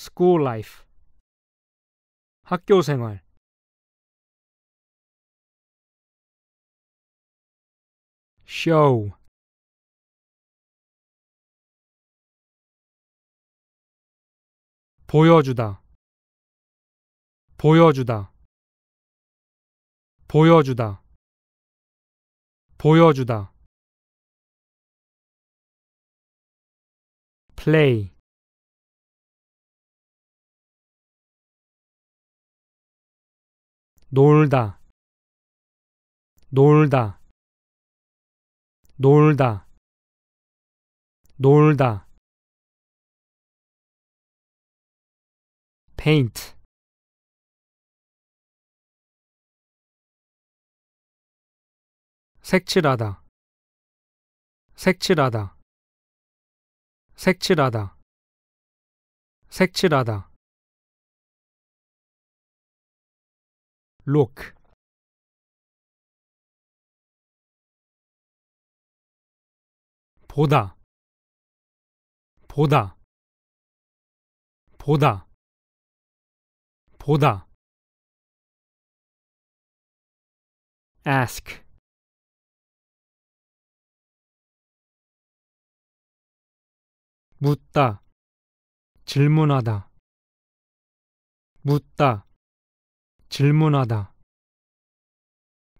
School life. 학교 생활. show 보여주다 보여주다 보여주다 보여주다 play 놀다 놀다 놀다 놀다 paint 색칠하다 색칠하다 색칠하다 색칠하다 look 보다 보다 보다 보다 ask 묻다 질문하다 묻다 질문하다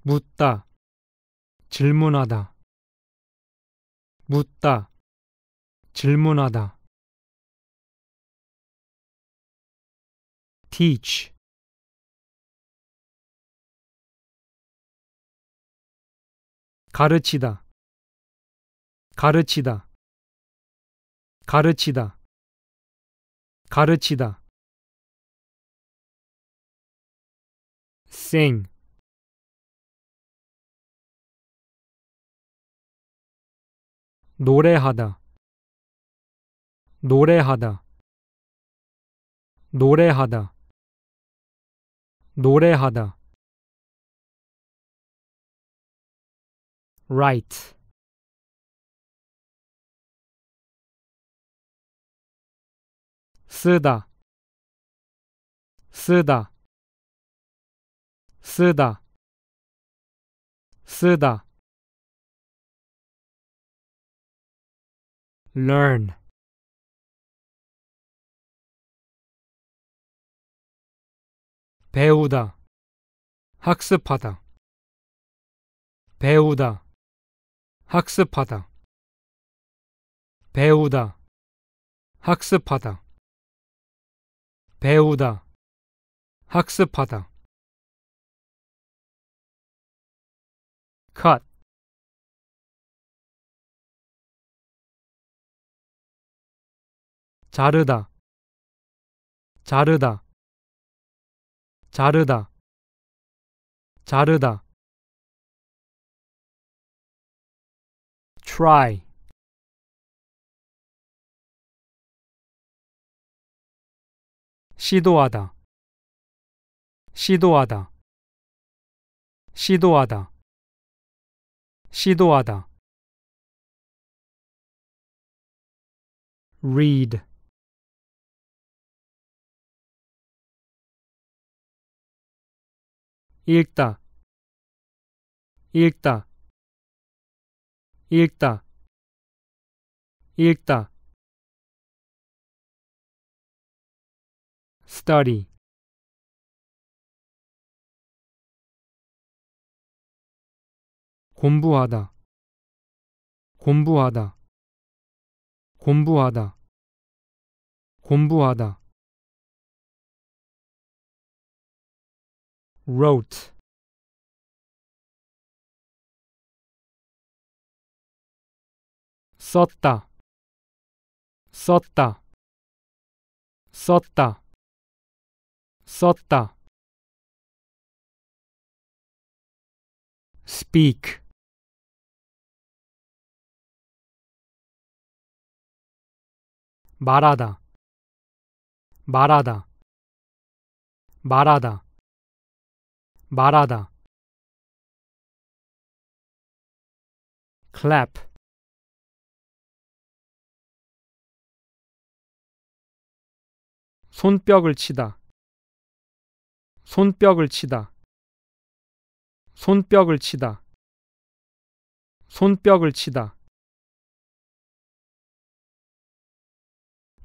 묻다 질문하다 묻다 질문하다 teach 가르치다 가르치다 가르치다 가르치다 sing. 노래하다노래하다노래하다노래하다 right 쓰다쓰다 쓰다 쓰다 learn 배우다 학습하다 배우다 학습하다 배우다 학습하다 배우다 학습하다 cut 자르다 자르다 자르다 자르다 try 시도하다 시도하다 시도하다 시도하다 read 읽다 읽다 읽다 읽다 study 공부하다 공부하다 공부하다 공부하다 wrote sotta sotta sotta sotta speak 말하다 말하다 말하다 말하다 clap 손뼉을 치다 손뼉을 치다 손뼉을 치다 손뼉을 치다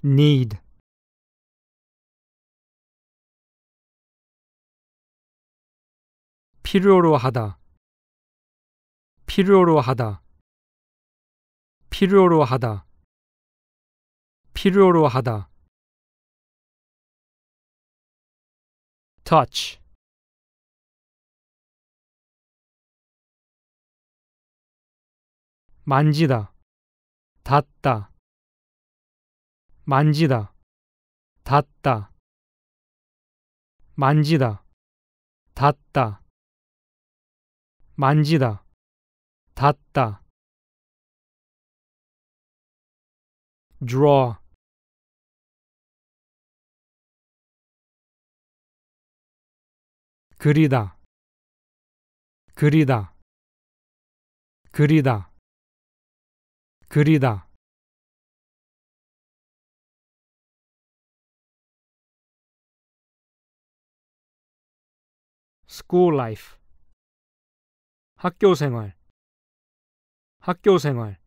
need 필요로 하다 필요로 하다 필요로 하다 필요로 하다 touch 만지다 닿다 만지다 닿다 만지다 닿다 만지다 닿다 draw 그리다 그리다 그리다 그리다 school life 학교 생활 학교 생활